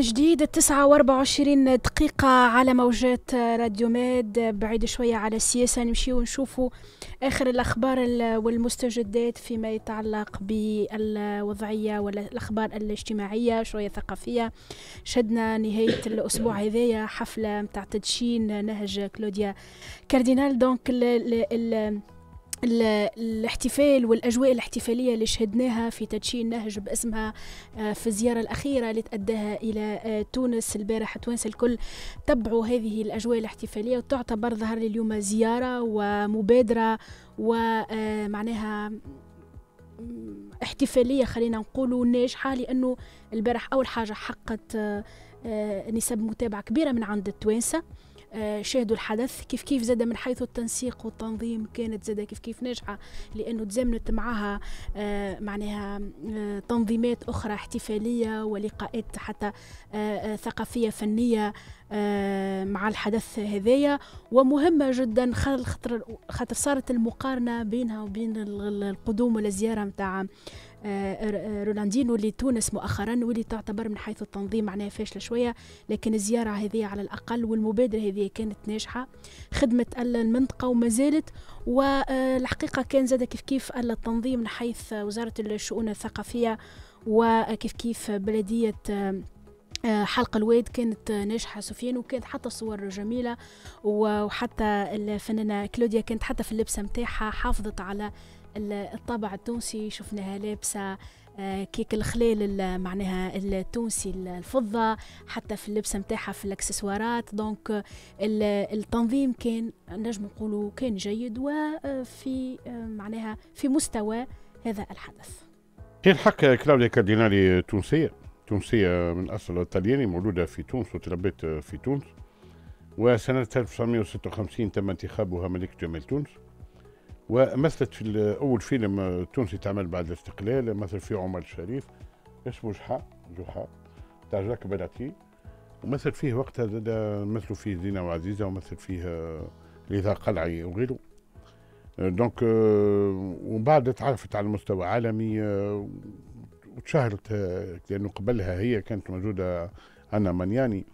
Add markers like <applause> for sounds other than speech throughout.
جديد التسعة واربعة وعشرين دقيقة على موجات راديو ماد بعيد شوية على السياسة نمشي ونشوفوا آخر الأخبار والمستجدات فيما يتعلق بالوضعية والأخبار الاجتماعية شوية ثقافية شدنا نهاية الأسبوع هذايا حفلة متاع تدشين نهج كلوديا كاردينال دونك ال ال ال الاحتفال والأجواء الاحتفالية اللي شهدناها في تدشين نهج باسمها آه، في الزيارة الأخيرة اللي تأداها إلى آه، تونس البارح تونس الكل تبعوا هذه الأجواء الاحتفالية وتعتبر ظهر لي اليوم زيارة ومبادرة ومعناها آه، احتفالية خلينا نقولوا ناجحة لأنه البارح أول حاجة حققت نسب متابعة كبيرة من عند التوانسة آه، شاهدوا الحدث كيف كيف زاد من حيث التنسيق والتنظيم كانت زاد كيف كيف ناجحة لأنه تزامنت معها آه، معناها آه، تنظيمات أخرى احتفالية ولقاءات حتى ثقافية فنية مع الحدث هذايا ومهمة جدا خاطر خاطر صارت المقارنة بينها وبين القدوم والزياره نتاع آه، آه، رولاندين واللي تونس مؤخرا واللي تعتبر من حيث التنظيم معناها فاشله شويه لكن الزياره هذه على الاقل والمبادره هذه كانت ناجحه خدمت المنطقه وما زالت والحقيقه كان زاد كيف كيف التنظيم من حيث وزاره الشؤون الثقافيه وكيف كيف بلديه آه، حلقة الواد كانت ناجحة سفيان وكانت حتى صور جميلة وحتى الفنانة كلوديا كانت حتى في اللبسة متاعها حافظت على الطابع التونسي شفناها لابسة آه، كيك الخليل معناها التونسي الفضة حتى في اللبسة متاحة في الاكسسوارات دونك التنظيم كان نجم نقولوا كان جيد وفي آه، آه، معناها في مستوى هذا الحدث كان حق كلاوديا كاردينالي تونسية تونسية من أصل طلياني مولودة في تونس وتربيت في تونس وسنة 1956 تم انتخابها ملكة جمال تونس ومثلت في اول فيلم تونسي تعمل بعد الاستقلال مثل فيه عمر الشريف اسمه جحا جحا تاع جاك بلاتي ومثل فيه وقتها مثلوا فيه زينة وعزيزة ومثل فيه رضا آه، قلعي وغيره دونك آه، آه، ومن بعد تعرفت على المستوى عالمي وتشهرت لأنه قبلها هي كانت موجودة أنا مانياني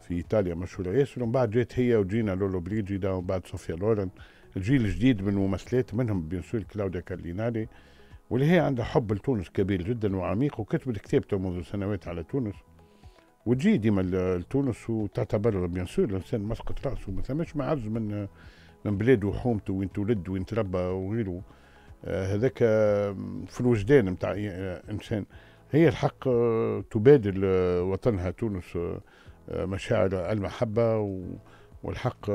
في إيطاليا مشهورة ياسر ومن بعد جات هي وجينا لولو بريجيدا ومن بعد صوفيا لورن الجيل الجديد من الممثلات منهم بينسول كلاوديا كاردينالي واللي هي عندها حب لتونس كبير جدا وعميق وكتبت كتابته منذ سنوات على تونس وتجي ديما لتونس وتعتبر بيان سور الانسان مسقط راسه ما ثماش معز من من بلاده وحومته وين تولد وين تربى وغيره آه، هذاك آه، في الوجدان نتاع آه، انسان هي الحق تبادل وطنها تونس مشاعر المحبه والحق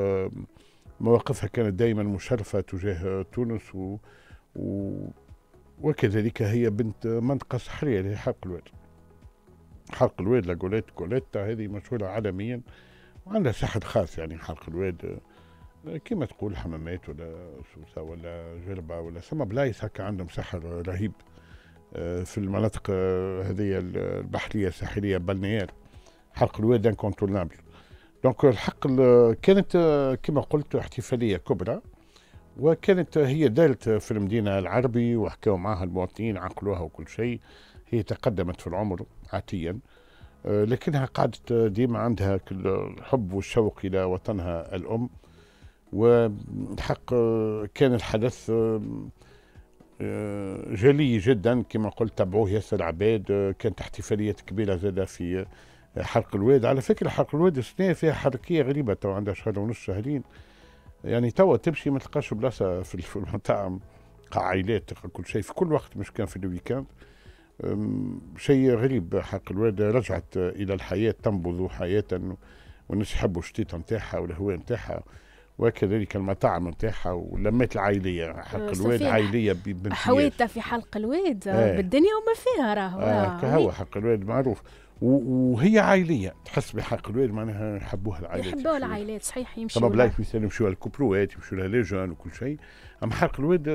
مواقفها كانت دائما مشرفة تجاه تونس و... و... وكذلك هي بنت منطقة صحرية اللي هي حرق الواد حرق الواد لاكوليت كوليتا هذه مشهورة عالميا وعندها سحر خاص يعني حرق الواد كما تقول حمامات ولا سوسة ولا جربة ولا سما بلايص هكا عندهم سحر رهيب في المناطق هذه البحرية الساحلية بالنيال حرق الواد انكونتورنابل دونك الحق كانت كما قلت احتفاليه كبرى وكانت هي دارت في المدينه العربي وحكاوا معها المواطنين عقلوها وكل شيء هي تقدمت في العمر عاتيا آه، لكنها قعدت ديما عندها الحب والشوق الى وطنها الام وحق آه، كان الحدث آه، جلي جدا كما قلت تبعوه ياسر عباد كانت احتفاليات كبيره زادة في حرق الواد على فكره حرق الواد السنه فيها حركيه غريبه تو عندها شهر ونص شهرين يعني توا تمشي ما تلقاش بلاصه في المطاعم عائلات كل شيء في كل وقت مش كان في الويكاند شيء غريب حق الواد رجعت إلى الحياة تنبض حياة والناس يحبوا الشتيطة نتاعها والهواء نتاعها وكذلك المطاعم نتاعها واللمات العائلية حلق أه، الواد عائلية بنتياش في حلق الواد آه. بالدنيا وما فيها راهو آه هو يعني حلق الواد معروف وهي عائليه تحس بحق الوالد معناها يحبوها العائلات يحبوها العائلات صحيح يمشوا طبعا بلايك مثلا يمشوا الكوبروات يمشوا لها لي جون وكل شيء اما حق الوالد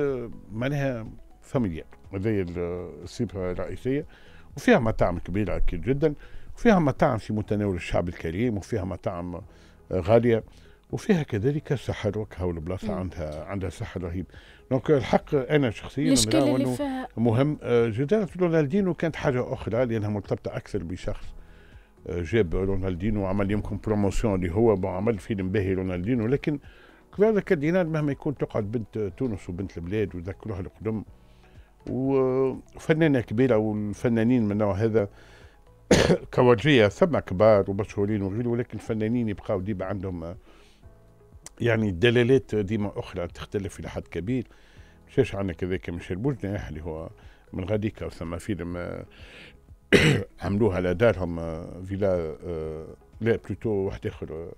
معناها فاميليال هذايا الصفه الرئيسيه وفيها مطاعم كبيره اكيد جدا وفيها مطاعم في متناول الشعب الكريم وفيها مطاعم غاليه وفيها كذلك سحر وكهول بلاصه عندها عندها سحر رهيب دونك الحق انا شخصيا نرى انه فيها... مهم آه، جدار رونالدينو كانت حاجه اخرى لانها مرتبطه اكثر بشخص آه، جاب رونالدينو وعمل يمكن بروموسيون اللي هو عمل فيلم باهي رونالدينو لكن كذلك الدينار مهما يكون تقعد بنت تونس وبنت البلاد وذكروها القدم وفنانه كبيره والفنانين من النوع هذا <coughs> كوجيه ثم كبار ومشهورين وغيره ولكن الفنانين يبقاو ديما عندهم يعني الدلالات ديما أخرى تختلف إلى حد كبير مشاش عندنا كذاك ميشيل بوجناح اللي هو من غاديكا ثم فيلم آه، <coughs> عملوه على دارهم آه، فيلا آه، لا بلوتو واحد آخر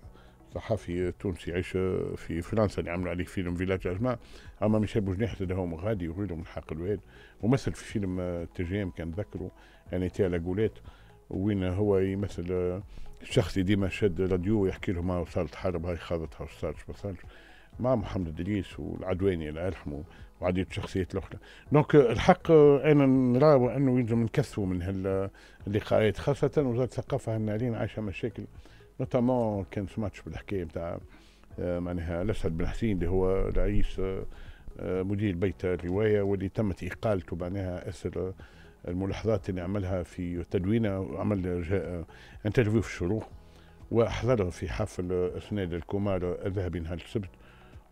صحفي تونسي عايش في فرنسا اللي عملوا عليه فيلم فيلاج اجماع اما ميشيل بوجناح هذا هو مغادي وغيره من حق الوالد ومثل في فيلم تجيم كان ذكره يعني تاع لاكولات وين هو يمثل الشخص اللي ديما شد راديو ويحكي لهم صارت حرب هاي خاضتها وصارتش ما صارش مع محمد ادريس والعدواني الله يرحمه وعديد الشخصيات الاخرى دونك الحق انا نرى انه يلزم نكثفوا من هاللقاءات خاصه وزاره الثقافه هالنهارين عايشه مشاكل نوتامون كان سمعتش بالحكايه نتاع آه، معناها الاسد بن حسين اللي هو رئيس آه، آه، مدير بيت الروايه واللي تمت اقالته معناها اسر الملاحظات اللي عملها في تدوينه وعمل آه، انترفيو في الشروق وحضرها في حفل اسناد الكومار الذهبي نهار السبت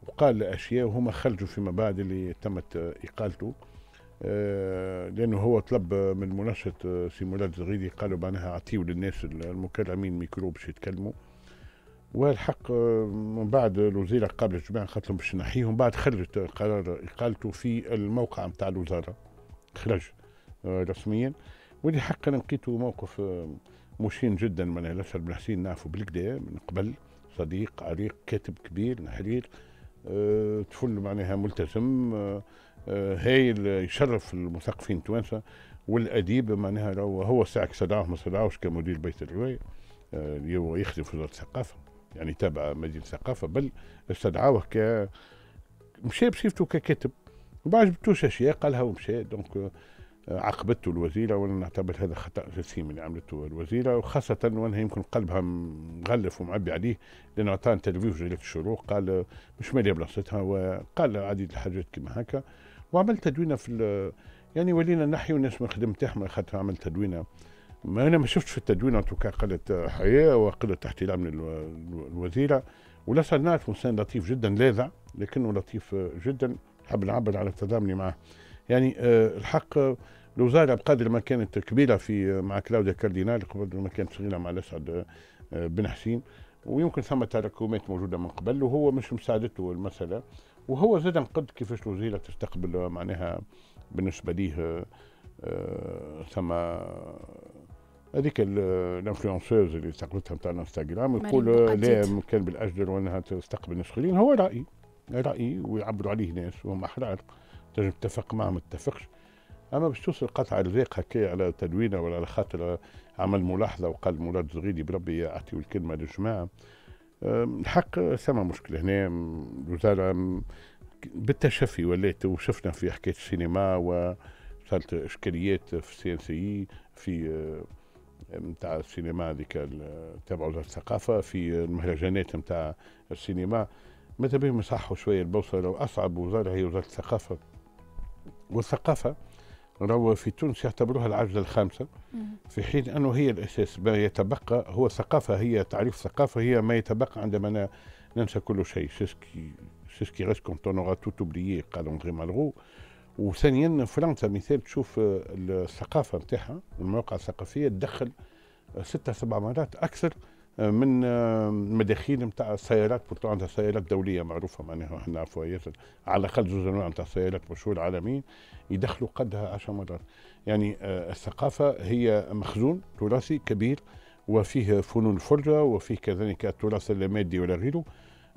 وقال اشياء وهما خرجوا فيما بعد اللي تمت آه، اقالته آه، لانه هو طلب من منشط سي مراد الغيدي قالوا معناها اعطيه للناس المكرمين ميكرو باش يتكلموا والحق من بعد الوزيرة قابلت الجماعة قالت لهم باش نحيهم بعد خرجت قرار اقالته في الموقع نتاع الوزارة خرج آه، رسميا واللي حقا لقيته موقف آه، مشين جدا من الاسد بن حسين نعرفه بالكدا من قبل صديق عريق كاتب كبير نحرير أه طفل معناها ملتزم أه, آه، هايل يشرف المثقفين التوانسه والاديب معناها هو ساعك صدعه ما صدعوش كمدير بيت الروايه اللي هو يخدم في وزاره الثقافه يعني تابع مدينه الثقافه بل استدعاه ك مشى بصفته ككاتب وما عجبتوش اشياء قالها ومشى دونك عاقبته الوزيره وانا نعتبر هذا خطا جسيم اللي عملته الوزيره وخاصه وانها يمكن قلبها مغلف ومعبي عليه لانه اعطى انترفيو في جريده الشروق قال مش ماليه بلاصتها وقال عديد الحاجات كما هكا وعملت تدوينه في يعني ولينا نحيوا الناس من تاعهم خاطر عملت تدوينه ما انا ما شفتش في التدوينه توكا قلت حياه وقلت احترام للوزيره ولا صار نعرف انسان لطيف جدا لاذع لكنه لطيف جدا حب نعبر على تضامني معه يعني آه، الحق الوزاره بقدر ما كانت كبيره في آه، مع كلاوديا كاردينال قبل ما كانت صغيره مع الاسعد آه، بن حسين ويمكن ثم تراكمات موجوده من قبل وهو مش مساعدته المساله وهو زاد نقد كيفاش الوزيره تستقبل معناها بالنسبه ليه ثم هذيك الانفلونسوز اللي استقبلتها نتاع الانستغرام يقول لا كان بالاجدر وانها تستقبل ناس هو رايي رايي ويعبروا عليه ناس وهم احرار تنجم تتفق معه ما تتفقش اما باش توصل قطع الرزاق هكا على تدوينه ولا على خاطر عمل ملاحظه وقال مراد زغيدي بربي يعطيو الكلمه للجماعه الحق ثم مشكله هنا الوزاره بالتشفي ولات وشفنا في حكايه السينما وصارت اشكاليات في السي ان سي في نتاع السينما هذيك تابع وزاره الثقافه في المهرجانات نتاع السينما ماذا بهم يصحوا شويه البوصله وأصعب وزاره هي وزاره الثقافه والثقافة راهو في تونس يعتبروها العجلة الخامسة في حين أنه هي الأساس ما يتبقى هو الثقافة هي تعريف الثقافة هي ما يتبقى عندما ننسى كل شيء سيسكي سيسكي ريس كونت أون توت أوبليي قالون أندري مالغو وثانيا فرنسا مثال تشوف آه، الثقافة نتاعها المواقع الثقافية تدخل آه، ستة سبع مرات أكثر من آه، مداخيل نتاع السيارات بورتو عندها سيارات دوليه معروفه معناها احنا عفوا على الاقل جزء انواع نتاع السيارات مشهور عالميا يدخلوا قدها 10 مرات يعني آه، الثقافه هي مخزون تراثي كبير وفيه فنون الفرجه وفيه كذلك التراث المادي ولا غيره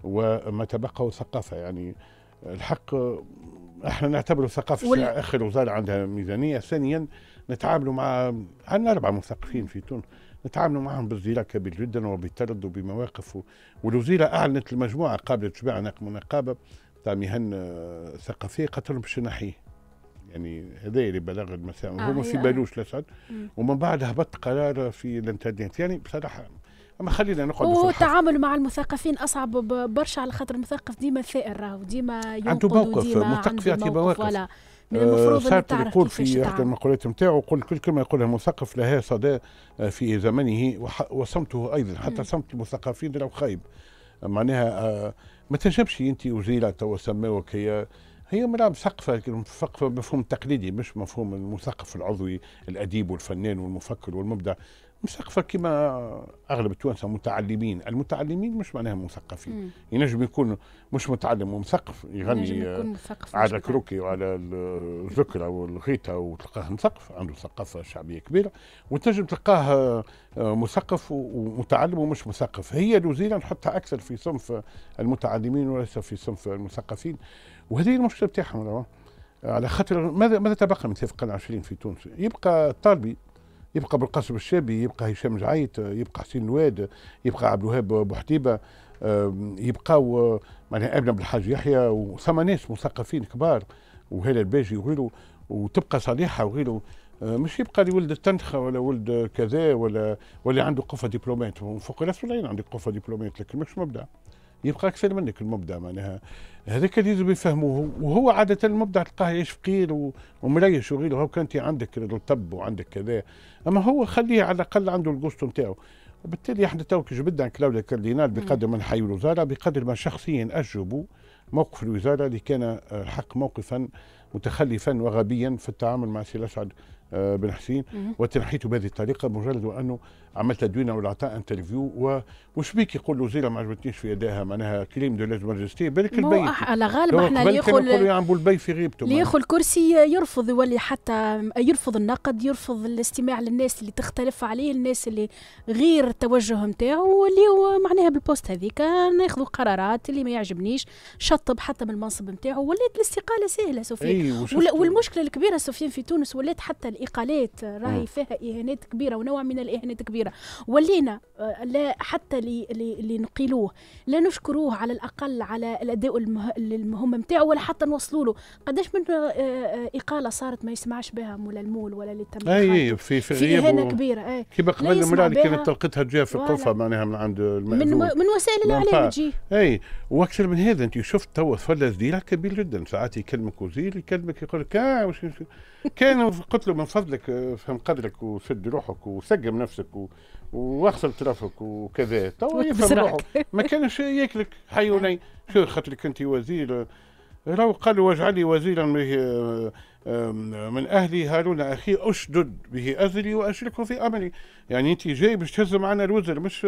وما تبقى ثقافه يعني الحق آه، احنا نعتبر ثقافه وال... اخر وزاره عندها ميزانيه ثانيا نتعاملوا مع عندنا أربعة مثقفين في تونس نتعاملوا معهم بالزيرة كبير جدا وبطرد وبمواقف و... والوزيرة أعلنت المجموعة قابلة شباع نقابة تاع مهن آه، ثقافية قالت لهم باش نحيه يعني هذا اللي بلغ المساء آه هما في بالوش الاسعد ومن بعد هبط قرار في الانترنت يعني بصراحه اما خلينا نقعد هو التعامل مع المثقفين اصعب برشا على خاطر المثقف ديما ثائر راهو ديما يوقف عنده موقف مثقف يعطي مواقف المفروض سارتر يقول في احدى المقولات نتاعو يقول كل كلمه يقولها مثقف لها صدى آه، في زمنه وصمته ايضا حتى صمت المثقفين لو خايب معناها آه، ما تنجمش انت وزيره تو سماوك هي هي امراه مثقفه مثقفه بمفهوم تقليدي مش مفهوم المثقف العضوي الاديب والفنان والمفكر والمبدع مثقفة كما أغلب التوانسة متعلمين المتعلمين مش معناها مثقفين مم. ينجم يكون مش متعلم ومثقف يغني على كروكي وعلى الذكرى والغيطة وتلقاه مثقف عنده ثقافة شعبية كبيرة وتنجم تلقاه مثقف ومتعلم ومش مثقف هي الوزيرة نحطها أكثر في صنف المتعلمين وليس في صنف المثقفين وهذه المشكلة بتاعهم على خاطر ماذا ماذا تبقى من القرن العشرين في تونس يبقى طالبي يبقى بالقاسم الشابي يبقى هشام جعيت يبقى حسين نواد يبقى عبد الوهاب بوحتيبه يبقاو معناها ابن بالحاج يحيى وثما ناس مثقفين كبار وهلال الباجي وغيره وتبقى صالحه وغيره آه، مش يبقى لولد التنخه ولا ولد كذا ولا ولا عنده قفه دبلومات فوق نفسه لا عندك قفه دبلومات لكن مش مبدع يبقى اكثر منك المبدع معناها هذاك اللي لازم يفهموه وهو عاده المبدع تلقاه يعيش فقير ومريش وغيره هو انت عندك الطب وعندك كذا اما هو خليه على الاقل عنده القسط نتاعو وبالتالي احنا كي جبدنا كلاود الكاردينال بقدر ما نحيي الوزاره بقدر ما شخصيا اجبوا موقف الوزاره اللي كان آه، الحق موقفا متخلفا وغبيا في التعامل مع سي الاسعد آه، بن حسين وتنحيته بهذه الطريقه مجرد وانه عملت تدوينه والعطاء انترفيو وش بيك يقول الوزيره ما عجبتنيش في يداها معناها كريم دو لاج ماجستي بالك البي على غالب احنا اللي ياخذ البي في غيبته اللي ياخذ الكرسي يرفض يولي حتى يرفض النقد يرفض الاستماع للناس اللي تختلف عليه الناس اللي غير التوجه نتاعو واللي هو معناها بالبوست هذيك ناخذوا قرارات اللي ما يعجبنيش شطب حتى من المنصب نتاعو ولات الاستقاله سهله سوفيان أيه والمشكله الكبيره سوفيان في تونس ولات حتى اقالات راهي فيها اهانات كبيره ونوع من الاهانات كبيره ولينا آه، لا حتى اللي نقيلوه لا نشكروه على الاقل على الاداء المهم نتاعو ولا حتى نوصلوا له قداش من آه، آه، اقاله صارت ما يسمعش بها مولا المول ولا اللي تم اي في في, في اهانه كبيره اي كيما قبل المراه اللي كانت تلقتها جايه في القرفه معناها من عند من من وسائل الاعلام تجي اي واكثر من هذا انت شفت تو فلا كبير جدا ساعات يكلمك وزير يكلمك يقول لك كان قلت له من فضلك آه، فهم قدرك وسد روحك وسقم نفسك واغسل طرفك وكذا تو يفهم روحك <laughs> ما كانش ياكلك حيوني نعم. شو خاطرك انت وزير لو قال واجعل لي وزيرا من اهلي هارون اخي اشدد به اذري واشركه في امري يعني انت جاي باش تهز معنا الوزر مش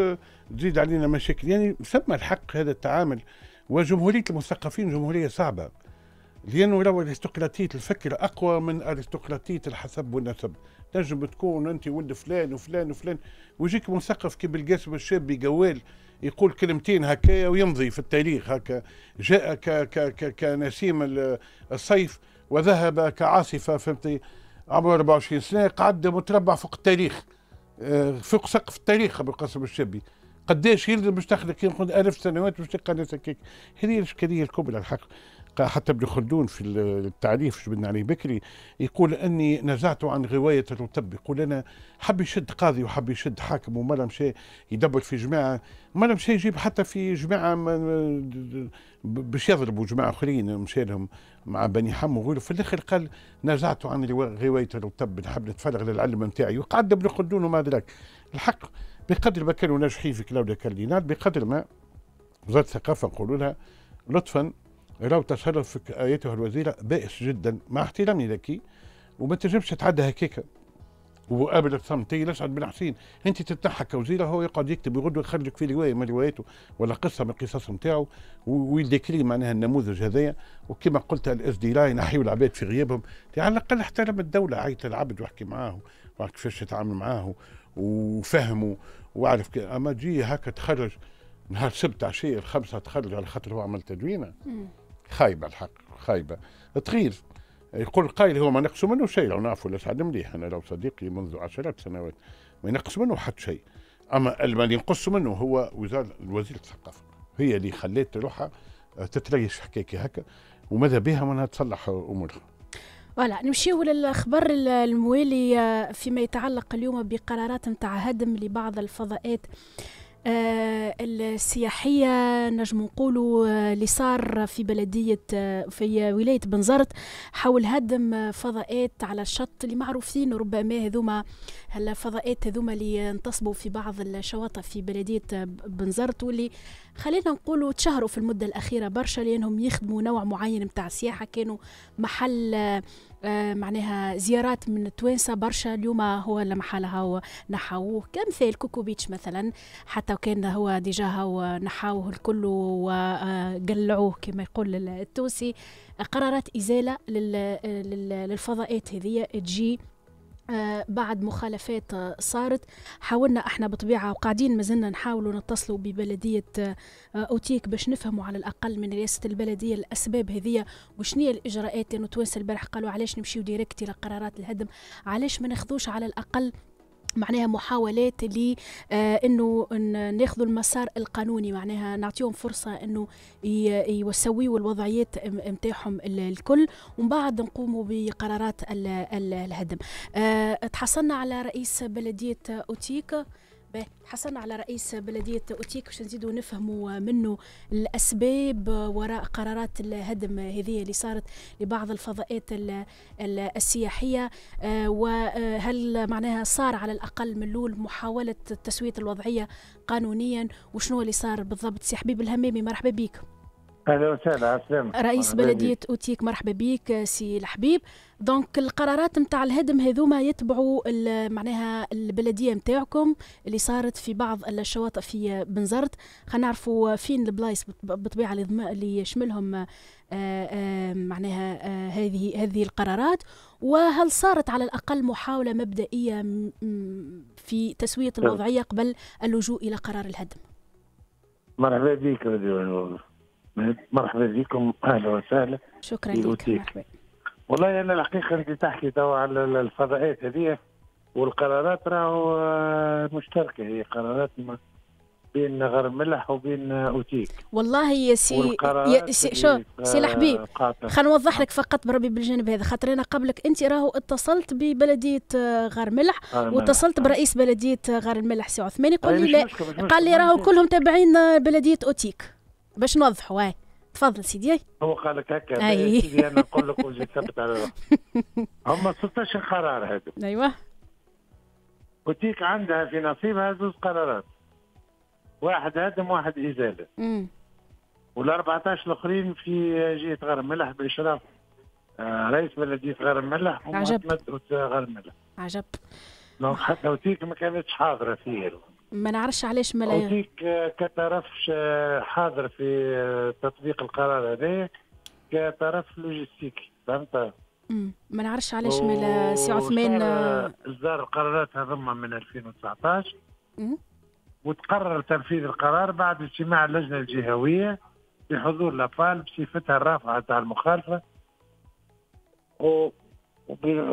تزيد علينا مشاكل يعني ثم الحق هذا التعامل وجمهوريه المثقفين جمهوريه صعبه لأنه راهو أرستقراطية الفكر أقوى من أرستقراطية الحسب والنسب تنجم تكون أنت ولد فلان وفلان وفلان ويجيك مثقف كي بالقاسم الشابي جوال يقول كلمتين هكايا ويمضي في التاريخ هكا جاء ك ك ك كنسيم الصيف وذهب كعاصفة فهمتي عمره 24 سنة قعد متربع فوق التاريخ آه، فوق سقف التاريخ القاسم الشابي قداش يلزم باش تخلق يقول ألف سنوات باش تلقى ناس هكاك هذه الإشكالية الكبرى الحق حتى ابن خلدون في التعريف شو بدنا عليه بكري يقول اني نزعت عن غوايه الرتب يقول انا حب يشد قاضي وحب يشد حاكم وما لم شيء يدبر في جماعه ما لم شيء يجيب حتى في جماعه باش يضربوا جماعه اخرين مشى لهم مع بني حم وغيره في الاخر قال نزعت عن غوايه الرتب نحب نتفرغ للعلم نتاعي وقعد ابن خلدون وما ادراك الحق بقدر ما كانوا ناجحين في كلاودا كاردينال بقدر ما وزاره الثقافه نقولوا لها لطفا لو تصرف ايتها الوزيره بائس جدا مع احترامي لك وما تنجمش تتعدى هكاك وقابل الصمتي لسعد بن حسين انت تتنحى كوزيره هو يقعد يكتب يغدو يخرجك في روايه من رواياته ولا قصه من القصص نتاعو ويديكري معناها النموذج هذايا وكما قلت الاس دي لاين احيوا العباد في غيابهم يعني على الاقل احترم الدوله عيط العبد واحكي معاه وعرف كيفاش تتعامل معاه وفهمه واعرف اما تجي هكا تخرج نهار سبت عشيه الخمسه تخرج على خاطر هو عمل تدوينه خايبه الحق خايبه تغير يقول قائل هو ما نقص منه شيء نعرفوا يعني ليش عاد مليح انا لو صديقي منذ عشرات سنوات ما ينقص منه حتى شيء اما اللي ينقص منه هو وزاره الوزير الثقافه هي اللي خليت روحها آه، تتريش حكاكي هكا وماذا بها من تصلح امورها فوالا نمشيو للاخبار الموالي آه، فيما يتعلق اليوم بقرارات نتاع هدم لبعض الفضاءات آه، السياحية نجم نقولوا آه، اللي صار في بلدية آه، في ولاية بنزرت حول هدم فضاءات على الشط اللي معروفين ربما هذوما الفضاءات هذوما اللي انتصبوا في بعض الشواطئ في بلدية بنزرت واللي خلينا نقولوا تشهروا في المدة الأخيرة برشا لأنهم يخدموا نوع معين متاع السياحة كانوا محل آه، معناها زيارات من التوانسه برشا اليوم هو لمحالها حالها هو نحاوه كمثال كوكوبيتش مثلا حتى وكان هو ديجا هو نحاوه الكل وقلعوه كما يقول التونسي قرارات ازاله للفضاءات هذه تجي آه، بعد مخالفات آه، صارت حاولنا احنا بطبيعه وقاعدين مازلنا نحاولوا نتصلوا ببلديه آه، اوتيك باش نفهموا على الاقل من رئاسه البلديه الاسباب هذية وشنية الاجراءات لانه توانسة البارح قالوا علاش نمشيو ديركتي لقرارات الهدم علاش ما ناخذوش على الاقل معناها محاولات لي آه انه ناخذوا المسار القانوني معناها نعطيهم فرصه انه يسويوا الوضعيات نتاعهم الكل ومن بعد نقوموا بقرارات ال الهدم آه تحصلنا على رئيس بلديه اوتيك حصلنا على رئيس بلدية أوتيك باش نزيدوا نفهموا منه الأسباب وراء قرارات الهدم هذه اللي صارت لبعض الفضاءات السياحية آه، وهل معناها صار على الأقل من الأول محاولة تسوية الوضعية قانونيا وشنو اللي صار بالضبط سي حبيب الهمامي مرحبا بيك اهلا وسهلا عسلامة رئيس بلديه اوتيك مرحبا بك سي الحبيب دونك القرارات نتاع الهدم هذوما يتبعوا معناها البلديه نتاعكم اللي صارت في بعض الشواطئ في بنزرت خلينا نعرفوا فين البلايص بالطبيعه اللي يشملهم آه، آه، معناها آه، هذه هذه القرارات وهل صارت على الاقل محاوله مبدئيه في تسويه الوضعيه قبل اللجوء الى قرار الهدم مرحبا بك مرحبا بكم اهلا وسهلا شكرا لك والله انا الحقيقه انت تحكي توا على الفضائيات هذه والقرارات راهو آه، مشتركه هي قرارات ما بين غر ملح وبين اوتيك والله يا سي يا سي شو سي الحبيب آه، خلينا نوضح لك فقط بربي بالجانب هذا خاطر انا قبلك انت راهو اتصلت ببلديه آه، غار ملح واتصلت برئيس بلديه غار الملح سي عثماني قال لي لا قال لي راهو كلهم تابعين بلديه اوتيك باش نوضحوا اي تفضل سيدي هو قال لك هكا سيدي انا نقول لك وجهي ثبت على روحي <laughs> هما 16 قرار هذا ايوه بوتيك عندها في نصيبها زوج قرارات واحد هدم واحد ازاله امم وال 14 الاخرين في جهه غير ملح باشراف آه، رئيس بلديه غير ملح ومعتمد غرب ملح عجب دونك حتى وتيك ما كانتش حاضره فيه ما نعرفش علاش ملايين لا كطرف حاضر في آه، تطبيق القرار هذا كطرف لوجيستيكي فهمت ما نعرفش علاش و... ملا سي عثمان الزار آه، القرارات هذوما من 2019 مم. وتقرر تنفيذ القرار بعد اجتماع اللجنه الجهويه بحضور لابال بصفتها الرافعه تاع المخالفه و...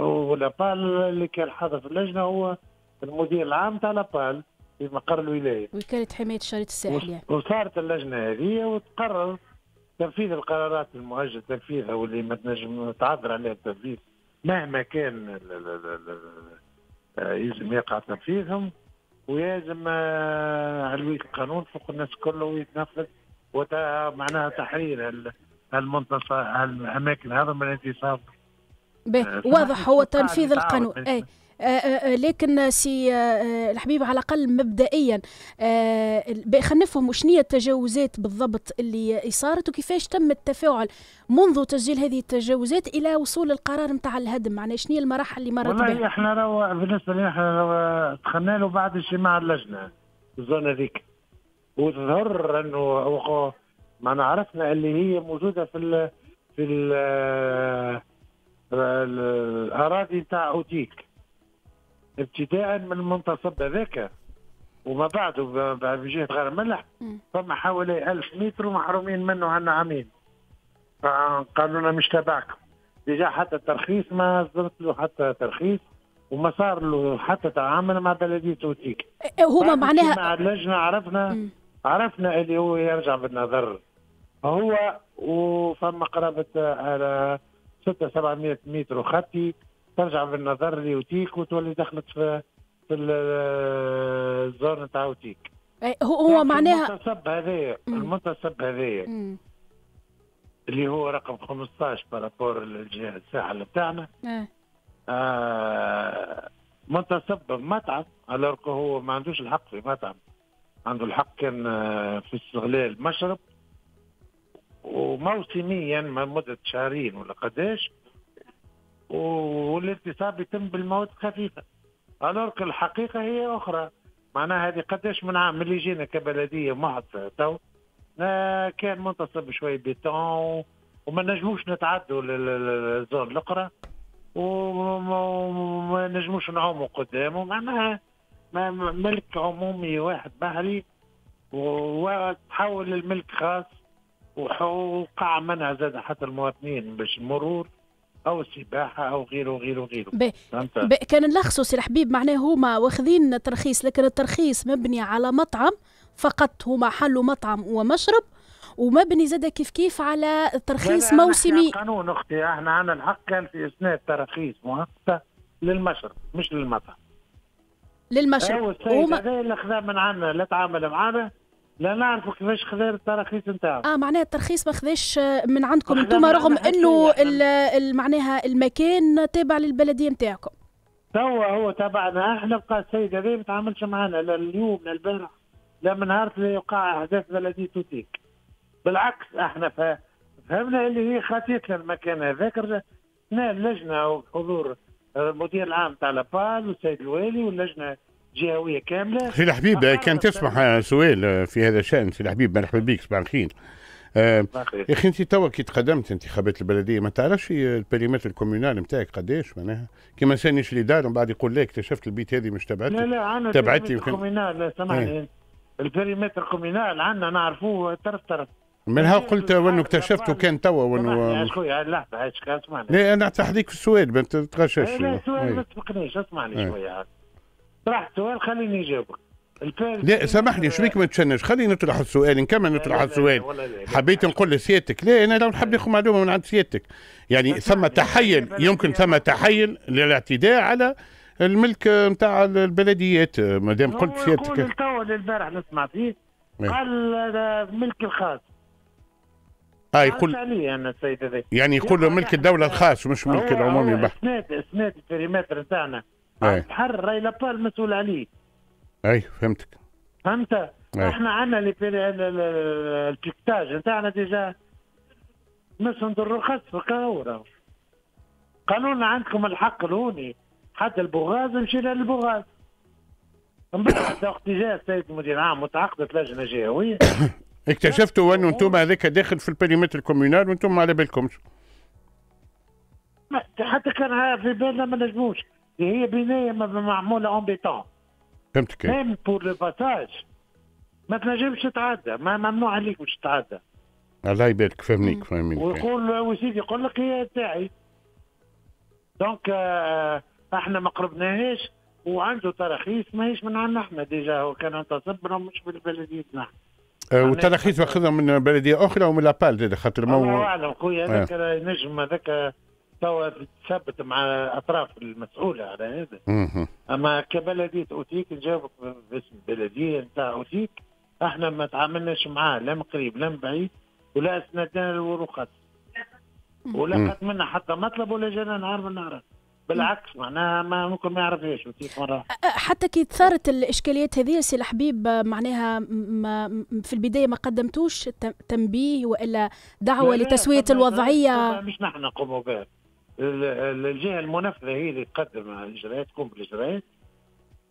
ولابال اللي كان حاضر في اللجنه هو المدير العام تاع لابال في مقر الولايه وكاله حمايه الشريط الساحلي وصارت اللجنه هذه وتقرر تنفيذ القرارات المؤجل تنفيذها واللي ما تنجم تعذر عليها التنفيذ مهما كان يلزم يقع تنفيذهم ويلزم علوية آه، القانون فوق الناس كله ويتنفذ معناها تحرير المنتصف الاماكن هذا من الانتصاب آه، واضح هو تنفيذ القانون اي آه، آه، لكن سي آه، الحبيب على الاقل مبدئيا خلينا نفهم وشنية التجاوزات بالضبط اللي صارت وكيفاش تم التفاعل منذ تسجيل هذه التجاوزات الى وصول القرار نتاع الهدم معناها شنو المراحل اللي مرت والله احنا روا بالنسبه لنا احنا دخلنا له بعد اجتماع اللجنه الزون هذيك وتظهر انه معنا عرفنا اللي هي موجوده في الـ في الـ الاراضي نتاع اوتيك ابتداء من المنتصب هذاك وما بعده بجهه غير ملح فما حوالي ألف متر محرومين منه عنا عامين فقالوا لنا مش تبعكم ديجا حتى الترخيص ما صدرت له حتى ترخيص وما صار له حتى تعامل مع بلديه اوتيك إيه، هما معناها مع اللجنه عرفنا مم. عرفنا اللي هو يرجع بالنظر هو وفما قرابه على 6 700 متر خطي ترجع بالنظر ليوتيك وتولي دخلت في في الزون نتاع اوتيك إيه، هو هو معناها المنتصب هذايا المنتصب هذايا اللي هو رقم 15 بارابور للجهه الساحل بتاعنا إيه. اه, آه منتصب مطعم على هو ما عندوش الحق في مطعم عنده الحق كان آه، في استغلال مشرب وموسميا مدة شهرين ولا قداش والانتصاب يتم بالمواد الخفيفه الورق الحقيقه هي اخرى معناها هذه قداش من عام اللي جينا كبلديه محض تو آه، كان منتصب شوي بيتون وما نجموش نتعدوا للزون الاخرى وما نجموش نعوموا قدامه معناها ملك عمومي واحد بحري وتحول الملك خاص وقع منع زاد حتى المواطنين باش المرور او السباحه او غيره وغيره وغيره بي. بي. كان نلخصوا سي الحبيب معناه هما واخذين ترخيص لكن الترخيص مبني على مطعم فقط هما حلوا مطعم ومشرب ومبني زاد كيف كيف على ترخيص موسمي قانون اختي احنا عندنا الحق كان في اثناء التراخيص مؤقته للمشرب مش للمطعم للمشرب هو أيوة، السيد هذا اللي خذاه من عندنا لا تعامل معنا لا نعرفوا كيفاش خذا التراخيص نتاعو اه معناها الترخيص ما خذاش آه، من عندكم انتم رغم انه معناها المكان تابع للبلديه نتاعكم توا هو تابعنا احنا بقى السيد هذا ما تعاملش معنا لا اليوم لا البارح لا من نهار اللي يوقع احداث بلديه توتيك بالعكس احنا فهمنا اللي هي خاطيتنا المكان هذاك لجنه وحضور المدير العام تاع لابال والسيد الوالي واللجنه جهويه كامله سي الحبيب كان تسمح سؤال في هذا الشان سي الحبيب مرحبا نعم. بك صباح الخير يا أه، اخي انت توا كي تقدمت انتخابات البلديه ما تعرفش البريمتر الكوميونال نتاعك قداش معناها كيما سانيش اللي دار ومن بعد يقول لك اكتشفت البيت هذه مش تبعتي لا لا انا تبعتي الكوميونال سامحني إيه. البريمتر الكوميونال عندنا نعرفوه طرف طرف منها قلت وانه اكتشفته كان توا وانه يا خويا لحظه اسمعني إيه، لا انا تحديك في السؤال ما تتغشش لا السؤال ما تسبقنيش اسمعني إيه. شويه طرحت سؤال خليني اجاوبك لا سامحني شو بيك ما تشنج خلينا نطرح السؤال نكمل نطرح السؤال حبيت نقول لسيادتك لا انا لو نحب ناخذ معلومه من عند سيادتك يعني ثم تحيل يمكن ثم تحيل للاعتداء على الملك نتاع البلديات ما دام قلت سيادتك يقول تو البارح نسمع فيه إيه. قال الملك آه، الخاص اه يقول يعني يقول ملك الدوله الخاص مش ملك العمومي بحت اسناد اسناد البريمتر نتاعنا أيه. تحرر راي لابال مسؤول عليه اي فهمتك فهمت أيه. احنا عندنا البيكتاج نتاعنا ديجا نسند الرخص في قالوا لنا عندكم الحق الهوني حتى البغاز مشينا للبغاز بعد وقت <coughs> جاء السيد المدير العام وتعاقدت لجنه جهويه <coughs> اكتشفتوا انه انتم هذاك داخل في البريمتر كوميونال وانتم ما على بالكمش حتى كان في بالنا ما نجموش هي بنايه معموله اون بيتون فهمتك ميم بور لو باساج ما تنجمش تتعدى ما ممنوع عليك باش تتعدى الله يبارك فهمنيك فهمنيك ويقول وسيدي يقول لك هي تاعي دونك احنا ما قربناهاش وعنده تراخيص ماهيش من عندنا احنا ديجا هو كان انتصب مش من بلديتنا آه والتراخيص واخذها من بلديه اخرى ومن لابال خاطر ما هو اعلم خويا هذاك آه. نجم هذاك توا تثبت مع الاطراف المسؤوله على هذا اما كبلديه اوتيك نجاوبك باسم البلديه نتاع اوتيك احنا ما تعاملناش معاه لا من قريب لا من بعيد ولا اسندنا الورقات ولا خد منا حتى مطلب ولا جانا نهار من نهار بالعكس معناها ما ممكن ما يعرفهاش اوتيك مره حتى كي صارت الاشكاليات هذه سي الحبيب معناها ما في البدايه ما قدمتوش تنبيه والا دعوه لتسويه الوضعيه مش نحن نقوموا بها الجهه المنفذه هي اللي تقدم الاجراءات تقوم بالاجراءات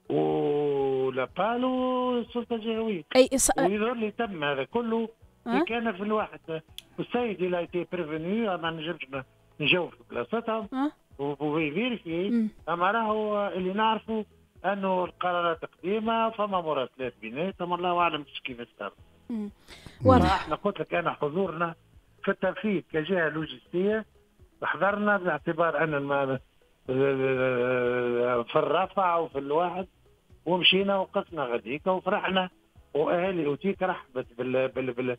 ولابالو السلطه الجهويه اي ص... ويظهر لي تم هذا كله أه؟ كان في الواحد السيد اللي تي بريفينيو ما نجمش نجاوب في بلاصتهم أه؟ وفيريفي اما راهو اللي نعرفه انه القرارات قديمه فما مراسلات بيناتهم الله اعلم كيف صار واضح احنا قلت لك انا حضورنا في التنفيذ كجهه لوجستيه حضرنا باعتبار اننا في الرفع وفي الواحد ومشينا وقفنا غديك وفرحنا واهلي وتيك رحبت بال بال بال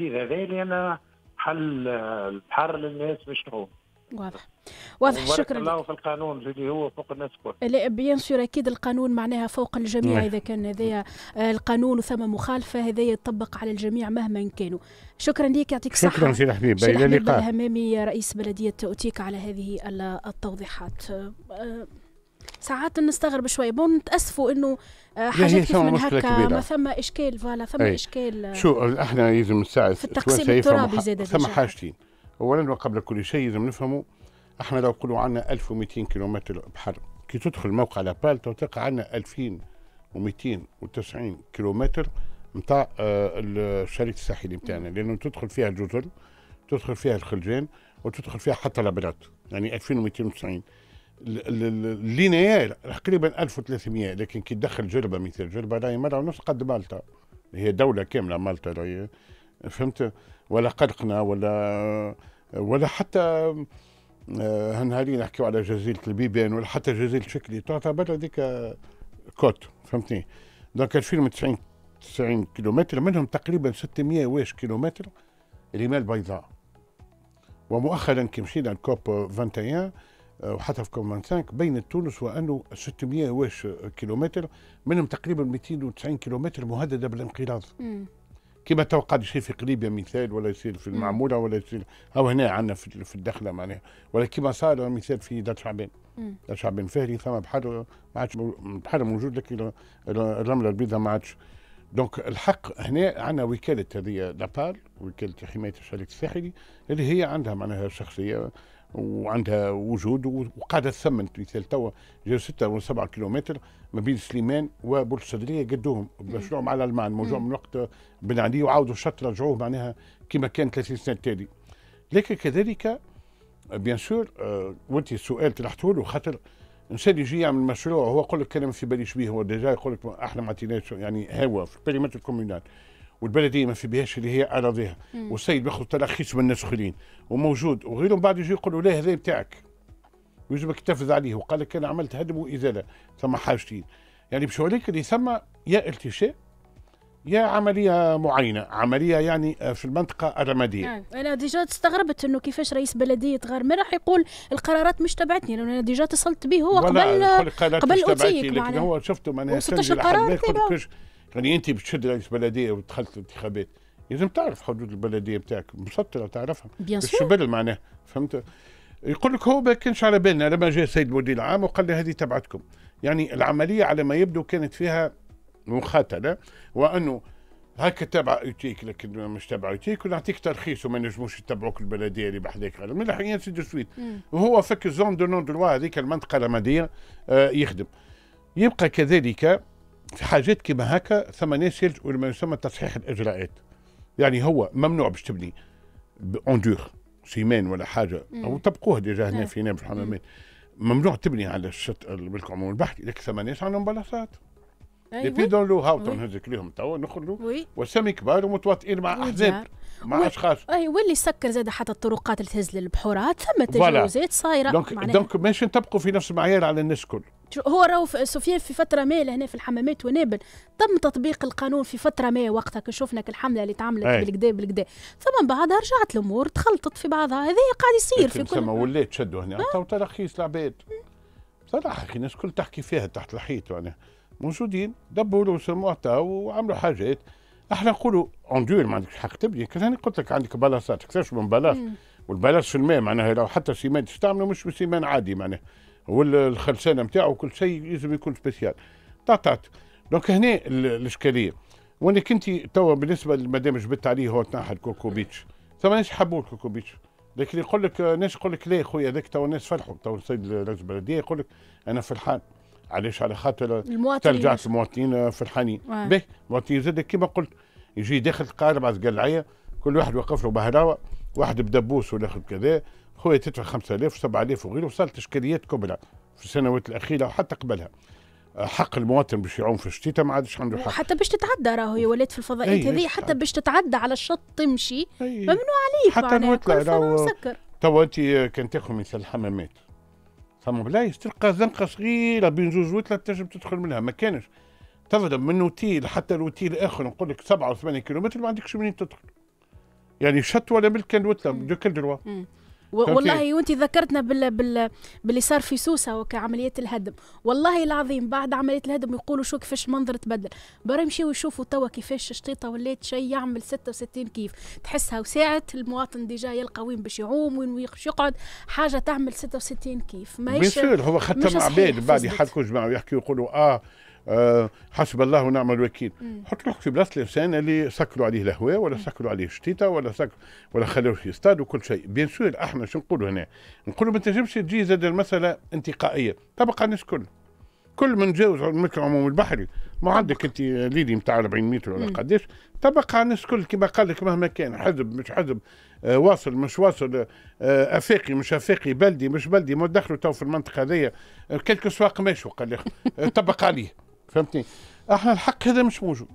هذا لان حل البحر للناس مش هو واضح نعم. واضح شكرا الله في القانون اللي هو فوق الناس الكل بيان سور اكيد القانون معناها فوق الجميع نعم. اذا كان هذايا آه، القانون وثم مخالفه هذايا يطبق على الجميع مهما كانوا شكرا لك يعطيك الصحه شكرا سي الحبيب الى اللقاء الهمامي رئيس بلديه اوتيك على هذه التوضيحات آه، آه، ساعات نستغرب شويه بون نتاسفوا انه حاجات كيف من هكا ما ثم اشكال فوالا ثم اشكال شو احنا يلزم نساعد في التقسيم الترابي زاد ثم حاجتين أولا وقبل كل شيء لازم نفهموا احنا لو نقولوا عندنا 1200 كيلومتر بحر كي تدخل موقع لابالتا تلقى عندنا 2290 كيلومتر نتاع آه، الشريط الساحلي نتاعنا لأنه تدخل فيها الجزر تدخل فيها الخلجان وتدخل فيها حتى لابراط يعني 2290 اللينيير تقريبا 1300 لكن كي تدخل جربه مثل جربه راهي مره ونص قد مالطا هي دوله كامله مالطا راهي فهمت ولا قلقنا ولا ولا حتى آه، هنهاري نحكيو على جزيره البيبان ولا حتى جزيره شكلي تعتبر هذيك كوت فهمتني دونك الفيلم 90 90 كيلومتر منهم تقريبا 600 واش كيلومتر رمال بيضاء ومؤخرا كي مشينا الكوب 21 آه، وحتى في كوب 25 بين تونس وانه 600 واش كيلومتر منهم تقريبا 290 كيلومتر مهدده بالانقراض كما توقع يصير في قريبيا مثال ولا يصير في المعموله ولا يصير او هنا عندنا في, في الدخله معناها ولا كما صار مثال في دار شعبان دار شعبان فهري ثم بحر ما عادش بحر موجود لكن الرمله البيضاء ما عادش دونك الحق هنا عندنا وكاله هذه لابال وكاله حمايه الشريك الساحلي اللي هي عندها معناها شخصيه وعندها وجود وقاعده تثمن مثال توا جاو 6 ولا 7 كيلومتر ما بين سليمان وبرج الصدريه قدوهم مشروع مع الالمان موجود من وقت بن علي وعاودوا الشط رجعوه معناها كما كان 30 سنه التالي لكن كذلك بيان آه، سور آه، وانت السؤال طرحته له خاطر انسان يجي يعمل مشروع هو يقول لك ما في باليش به هو ديجا يقول لك احنا ما عطيناش يعني هوا في كلمات الكومينال والبلديه ما في بهاش اللي هي اراضيها والسيد بياخذ تراخيص من الناس الاخرين وموجود وغيرهم بعد يجي يقولوا لا هذا بتاعك ويجبك تنفذ عليه وقال لك انا عملت هدم وازاله ثم حاجتين يعني بشو عليك اللي ثم يا التشاء يا عمليه معينه عمليه يعني آه، في المنطقه الرماديه نعم يعني انا ديجا استغربت انه كيفاش رئيس بلديه راح يقول القرارات مش تبعتني لانه انا ديجا اتصلت به هو قبل قبل اوتيك لكن هو شفته معناها 16 قرار يعني انت بتشد رئيس بلديه ودخلت الانتخابات لازم تعرف حدود البلديه بتاعك مسطره تعرفها بيان سور معناها فهمت يقول لك هو ما كانش على بالنا لما جاء السيد المدير العام وقال لي هذه تبعتكم يعني العمليه على ما يبدو كانت فيها مخاتلة وأنه هكا تبع يوتيك لكن مش تبع يوتيك ونعطيك ترخيص وما نجموش يتبعوك البلديه اللي بحذاك من الاحيان سي سويت وهو فك الزون دو نون دو هذيك المنطقه الرماديه آه يخدم يبقى كذلك في حاجات كما هكا ثم ناس يلجؤوا لما يسمى تصحيح الاجراءات يعني هو ممنوع باش تبني اوندور سيمان ولا حاجه او طبقوه ديجا هنا نعم. في هنا في الحمامات ممنوع تبني على الشط بالكعموم البحري لكن ثم ناس عندهم بلاصات لي أيوة. بيدون لو هاوتون هذيك لهم توا نخرجوا وسامي كبار ومتواطئين مع احزاب مع و... اشخاص اي واللي سكر زاد حتى الطرقات اللي تهز للبحورات ثم تجاوزات صايره دونك دونك ماشي نطبقوا في نفس المعايير على الناس الكل هو راهو سفيان في فتره ما هنا في الحمامات ونابل تم تطبيق القانون في فتره ما وقتها كي شفنا الحمله اللي تعملت بالكدا بالكدا ثم بعدها رجعت الامور تخلطت في بعضها هذا قاعد يصير في كل ولات شدوا هنا أه. عطاو ترخيص العباد صراحه الناس الكل تحكي فيها تحت الحيط وانا يعني. موجودين دبوا رؤوسهم سموعتها وعملوا حاجات احنا نقولوا اندور ما عندكش حق تبني كذا قلت لك عندك بلاصات كثرش من بلاص والبلاص في الماء معناها لو حتى سيمان تستعمله مش سيمان عادي معناها والخرسانه نتاعو كل شيء لازم يكون سبيسيال طاطات دونك هنا الاشكاليه وانك انت توا بالنسبه للمدام جبت عليه هو تنحى الكوكوبيتش ثم ناس حبوا الكوكوبيتش لكن يقول لك ناس يقول لك لا خويا هذاك تو الناس فرحوا تو السيد رئيس البلديه يقول لك انا فرحان علاش على خاطر ترجع المواطنين في الحنين به المواطنين زاد كما قلت يجي داخل القارب على قلعيه كل واحد وقف له بهراوه واحد بدبوس والاخر كذا خويا تدفع 5000 و7000 وغيره وصارت اشكاليات كبرى في السنوات الاخيره وحتى قبلها آه، حق المواطن باش يعوم في الشتيته ما عادش عنده حق حتى باش تتعدى راهو ولات في الفضائيات هذه حتى باش تتعدى على الشط تمشي ممنوع عليك حتى نوتلا راهو تو انت كان تاخذ مثال الحمامات فما بلايص تلقى زنقه صغيره بين زوج وثلاث تنجم تدخل منها ما كانش تفضل من اوتيل حتى الاوتيل اخر نقول لك سبعه وثمانيه كيلومتر ما عندكش منين تدخل يعني شط ولا ملك كان وتله دو كل دروا والله وانت ذكرتنا بال... بال... باللي صار في سوسه وكعمليه الهدم والله العظيم بعد عمليه الهدم يقولوا شو كيفاش المنظر تبدل برا يمشيو يشوفوا توا كيفاش الشطيطه ولات شيء يعمل 66 كيف تحسها وساعت المواطن ديجا يلقى وين باش يعوم وين باش يقعد حاجه تعمل 66 كيف ماشي هو ختم عباد بعد يحكوا جماعه ويحكوا يقولوا اه أه حسب الله ونعم الوكيل حط لك في بلاصه الانسان اللي سكروا عليه الهواء ولا سكروا عليه الشتيته ولا سكر ولا خلوه في استاد وكل شيء بيان سور احنا شو نقولوا هنا نقولوا ما تنجمش تجي زاد المساله انتقائيه تبقى الناس الكل كل من جاوز الملك العموم البحري ما عندك انت ليلي نتاع 40 متر ولا قداش تبقى الناس الكل كما قال لك مهما كان حزب مش حزب آه واصل مش واصل آه افاقي مش افاقي بلدي مش بلدي ما دخلوا تو في المنطقه هذيا آه، كلك سواق ماشي قال لك آه، طبق عليه فهمتني احنا الحق هذا مش موجود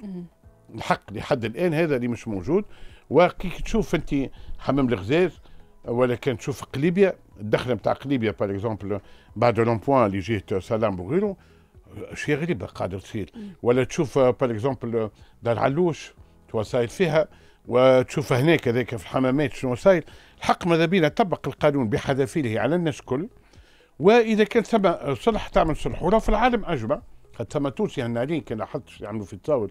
الحق لحد الان هذا اللي مش موجود وكي تشوف انت حمام الغزاز ولا كان تشوف قليبيا الدخله نتاع قليبيا باغ اكزومبل بعد لومبوان اللي جهه سلام وغيره شيء غريبه قاعده تصير ولا تشوف باغ اكزومبل دار علوش توسايل فيها وتشوف هناك هذاك في الحمامات شنو صاير الحق ماذا بينا طبق القانون بحذافيره على الناس الكل واذا كان ثم صلح تعمل صلح ولو في العالم اجمع فتما تونسي يعني هالنهارين كان حد يعملوا في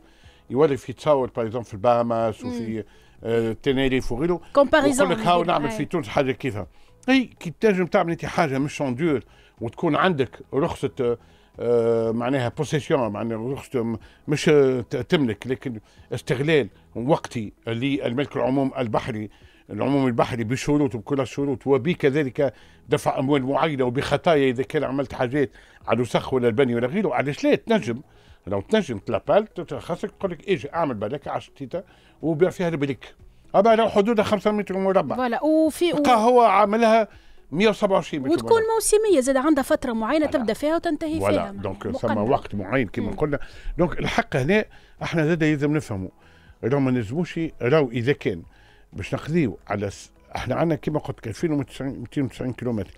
يوري في يتساول باغ في الباماس وفي آه، تنيريف وغيره كومباريزون يقول لك هاو نعمل في تونس حاجه كيفها اي كي تنجم تعمل انت حاجه مش اندور وتكون عندك رخصه آه معناها بوسيسيون معناها رخصه مش آه، تملك لكن استغلال وقتي للملك العموم البحري العموم البحري بشروط بكل الشروط وبكذلك دفع اموال معينه وبخطايا اذا كان عملت حاجات على الوسخ ولا البني ولا غيره علاش لا تنجم لو تنجم تلابال خاصك تقول لك اجي اعمل بالك 10 تيتا وبيع فيها البريك اما لو حدودها 5 متر مربع فوالا وفي قهوه عاملها 127 متر وتكون مربع. موسميه زاد عندها فتره معينه ولا. تبدا فيها وتنتهي ولا. فيها دونك ثم وقت معين كما قلنا دونك الحق هنا احنا زاد لازم نفهموا راهو ما نجموش راهو اذا كان باش نقضيو على س... احنا عندنا كما قلت 2290 290 كيلومتر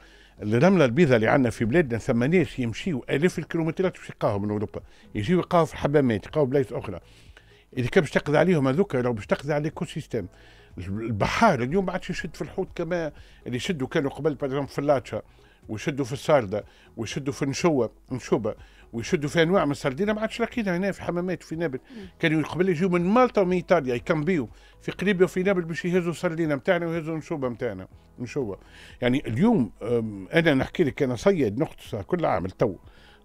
الرمله البيضاء اللي عندنا في بلادنا ثم ناس يمشيوا الاف الكيلومترات باش يلقاهم من اوروبا يجيو يلقاو في الحمامات يلقاو بلايص اخرى اذا كان باش تقضي عليهم هذوك لو باش تقضي على الايكو سيستيم البحار اليوم ما عادش يشد في الحوت كما اللي يشدوا كانوا قبل في اللاتشا ويشدوا في السارده ويشدوا في النشوه النشوبة ويشدوا فيها انواع من السردينه ما عادش لاقينا هنا في حمامات في نابل كانوا قبل يجيو من مالطا ومن ايطاليا يكمبيو في قريبيا وفي نابل باش يهزوا السردينه نتاعنا ويهزوا النشوبه نتاعنا نشوبه يعني اليوم انا نحكي لك انا صيد نقطس كل عام تو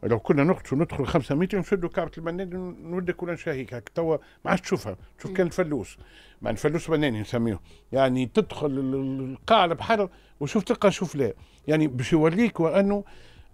لو كنا نقطش وندخل 500 نشدوا كعبه المنان نودك ولا نشاهيك هكا توا ما عادش تشوفها تشوف كان الفلوس مع الفلوس بناني نسميه يعني تدخل القاع البحر وشوف تلقى شوف لا يعني باش يوريك وانه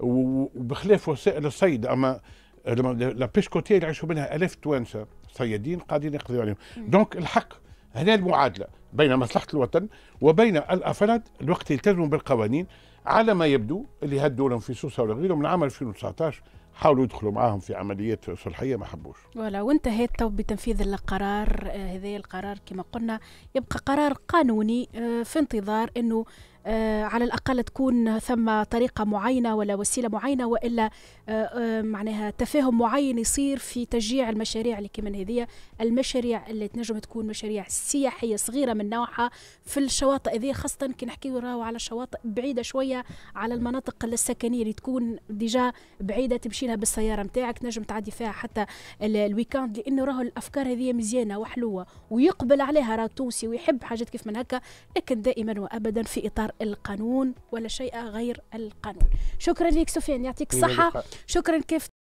وبخلاف وسائل الصيد اما لا بيش كوتي يعيشوا منها الاف توانسه صيادين قاعدين يقضوا عليهم دونك الحق هنا المعادله بين مصلحه الوطن وبين الافراد الوقت يلتزموا بالقوانين على ما يبدو اللي هدوا لهم في سوسه ولا غيرهم من عام 2019 حاولوا يدخلوا معاهم في عمليات صلحيه ما حبوش. ولا وانتهيت تو بتنفيذ القرار آه، هذا القرار كما قلنا يبقى قرار قانوني آه، في انتظار انه آه، على الأقل تكون ثم طريقة معينة ولا وسيلة معينة وإلا آه، آه، معناها تفاهم معين يصير في تشجيع المشاريع اللي كمان هذه المشاريع اللي تنجم تكون مشاريع سياحية صغيرة من نوعها في الشواطئ هذه خاصة كي نحكيو راهو على شواطئ بعيدة شوية على المناطق السكنية اللي تكون ديجا بعيدة تمشي لها بالسيارة نتاعك تنجم تعدي فيها حتى الويكاند لأنه راهو الأفكار هذه مزيانة وحلوة ويقبل عليها راهو التونسي ويحب حاجات كيف من هكا لكن دائما وأبدا في إطار القانون ولا شيء غير القانون شكرا لك سفيان يعطيك الصحة شكرا كيف